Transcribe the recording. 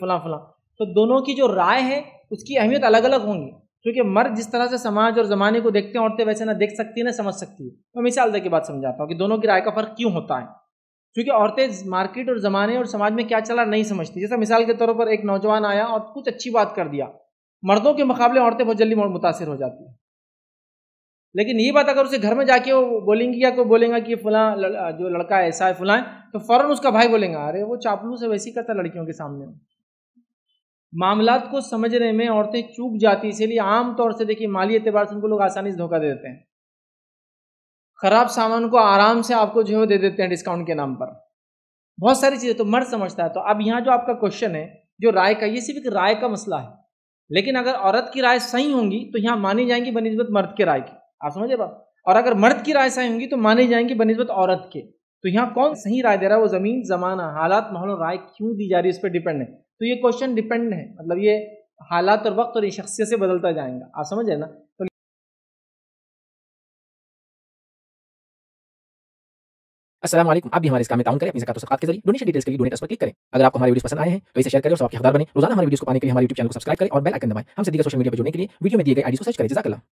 फलां फला तो दोनों की जो राय है उसकी अहमियत अलग अलग होंगी क्योंकि मर्द जिस तरह से समाज और ज़माने को देखते हैं औरतें वैसे ना देख सकती है ना समझ सकती है मैं तो मिसाल दे के बाद समझाता हूँ कि दोनों की राय का फ़र्क क्यों होता है क्योंकि औरतें मार्केट और ज़माने और समाज में क्या चला नहीं समझती जैसा मिसाल के तौर पर एक नौजवान आया और कुछ अच्छी बात कर दिया मर्दों के मुकाबले औरतें बहुत जल्दी मुतासर हो जाती हैं लेकिन ये बात अगर उसे घर में जाके वो बोलेंगी या कोई बोलेगा कि फलां जो लड़का ऐसा है फलां तो फ़ौरन उसका भाई बोलेगा अरे वो चापलू से वैसी करता लड़कियों के सामने मामला को समझने में औरतें चूक जाती इसीलिए आमतौर से देखिए माली एतबार से उनको लोग आसानी से धोखा दे देते हैं खराब सामान को आराम से आपको जो है दे देते हैं डिस्काउंट के नाम पर बहुत सारी चीज़ें तो मर्द समझता है तो अब यहाँ जो आपका क्वेश्चन है जो राय का ये सिर्फ एक राय का मसला है लेकिन अगर औरत की राय सही होंगी तो यहाँ मानी जाएंगी बनस्बत मर्द के राय की आप समझे बात और अगर मर्द की राय सही होंगी तो मानी जाएंगी बनस्बत औरत के तो यहाँ कौन सही राय दे रहा है वो ज़मीन ज़माना हालात माहौल और राय क्यों दी जा रही है इस पर डिपेंड है तो ये क्वेश्चन डिपेंड है मतलब ये हालात और वक्त और शख्सियत से बदलता जाएगा आप समझ रहे ना तो असलम आप भी हमारे इस काम में ताउन करें अपनी जकात के जरिए डोनेशन डिटेल्स के लिए डोनेट पर क्लिक करें अगर आपको हमारी वीडियो पसंद आए हैं तो इसे शेयर करें और सबके हदार बने रोजाना हमारे वीडियो को पाने के लिए हमारे यूट्यूब चैनल को सब्सक्राइब करें और बेल आइकन दबाएं हमसे दीगर सोशल मीडिया पर जुड़ने के लिए वीडियो में दिए गए आईडी को सर्च करें जजाकला